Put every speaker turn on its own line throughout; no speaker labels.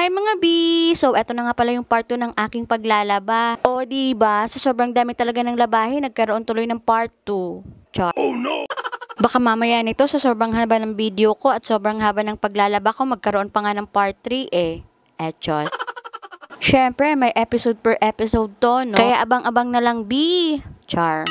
Hi mga B! So, eto na nga pala yung part 2 ng aking paglalaba. O, di ba? Sa so, sobrang dami talaga ng labahin, nagkaroon tuloy ng part 2. Char. Oh no! Baka mamaya nito sa so, sobrang haba ng video ko at sobrang haba ng paglalaba ko, magkaroon pa nga ng part 3 eh. Echos. Siyempre, may episode per episode to, no? Kaya abang-abang na lang, B! Char.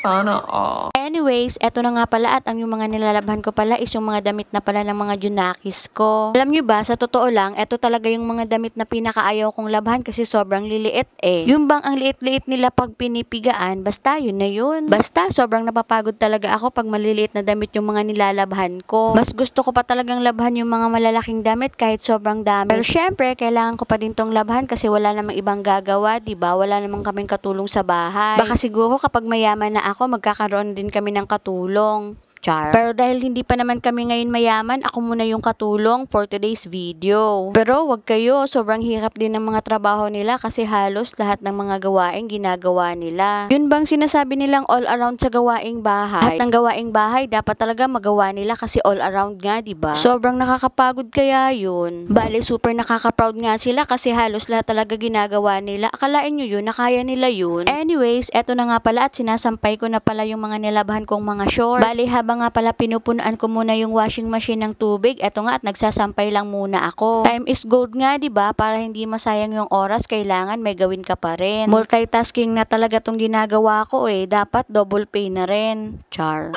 Sana all. Anyways, eto na nga pala at ang yung mga nilalabhan ko pala is yung mga damit na pala ng mga junakis ko. Alam nyo ba, sa totoo lang, eto talaga yung mga damit na pinakaayaw kong labhan kasi sobrang liliit eh. Yung bang ang liit-liit nila pag pinipigaan, basta yun na yun. Basta, sobrang napapagod talaga ako pag maliliit na damit yung mga nilalabhan ko. Mas gusto ko pa talagang labhan yung mga malalaking damit kahit sobrang dami. Pero syempre, kailangan ko pa din tong labhan kasi wala namang ibang gagawa, di ba? Wala namang kaming katulong sa bahay. Baka siguro kapag mayaman na ako, magkakaroon din kami ng katulong. Char. Pero dahil hindi pa naman kami ngayon mayaman, ako muna yung katulong for today's video. Pero wag kayo, sobrang hirap din ng mga trabaho nila kasi halos lahat ng mga gawaing ginagawa nila. Yun bang sinasabi nilang all around sa gawaing bahay? At ng gawaing bahay, dapat talaga magawa nila kasi all around nga, ba diba? Sobrang nakakapagod kaya yun. Bale, super nakakaproud nga sila kasi halos lahat talaga ginagawa nila. Akalain nyo yun, nakaya nila yun. Anyways, eto na nga pala at sinasampay ko na pala yung mga nilabahan kong mga shorts. Bale, habang habang nga pala pinupunuan ko muna yung washing machine ng tubig, eto nga at nagsasampay lang muna ako. Time is gold nga, 'di ba? Para hindi masayang yung oras, kailangan may gawin ka pa rin. Multitasking na talaga tong ginagawa ko eh. Dapat double pay na rin. Char.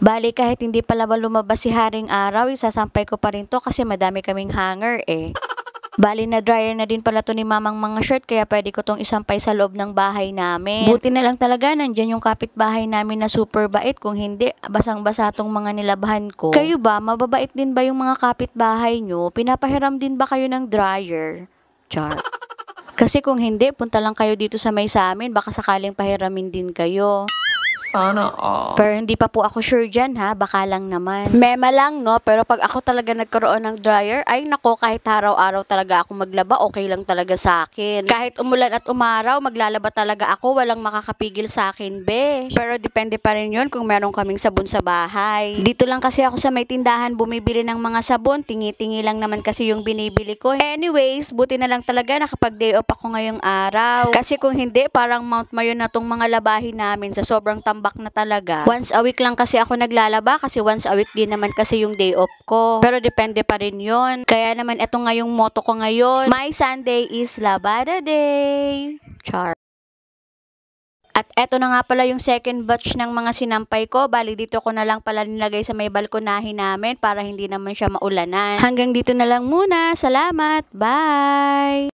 Bali, kahit hindi pala lumabas si Haring Araw, isasampay ko pa rin to kasi madami kaming hanger eh. Bali na dryer na din pala to ni mamang mga shirt kaya pwede ko tong isampay sa loob ng bahay namin. Buti na lang talaga nandiyan yung kapitbahay namin na super bait kung hindi basang-basa tong mga nilabhan ko. Kayo ba, mababait din ba yung mga kapitbahay nyo? Pinapahiram din ba kayo ng dryer? Char. Kasi kung hindi, punta lang kayo dito sa may sa amin, baka sakaling pahiramin din kayo. Sana all. Pero hindi pa po ako sure dyan ha, baka lang naman. Mema lang no, pero pag ako talaga nagkaroon ng dryer, ay nako kahit araw-araw talaga ako maglaba, okay lang talaga sa akin. Kahit umulan at umaraw, maglalaba talaga ako, walang makakapigil sa akin be. Pero depende pa rin yun kung meron kaming sabon sa bahay. Dito lang kasi ako sa may tindahan bumibili ng mga sabon, tingi-tingi lang naman kasi yung binibili ko. Anyways, buti na lang talaga nakapag-day off ako ngayong araw. Kasi kung hindi, parang Mount Mayon na tong mga labahin namin sa sobrang tam comeback na talaga. Once a week lang kasi ako naglalaba kasi once a week din naman kasi yung day off ko. Pero depende pa rin yon. Kaya naman eto ngayong moto ko ngayon. My Sunday is Labada Day. Char. At eto na nga pala yung second batch ng mga sinampay ko. Bali dito ko na lang pala nilagay sa may balkonahin namin para hindi naman siya maulanan. Hanggang dito na lang muna. Salamat. Bye!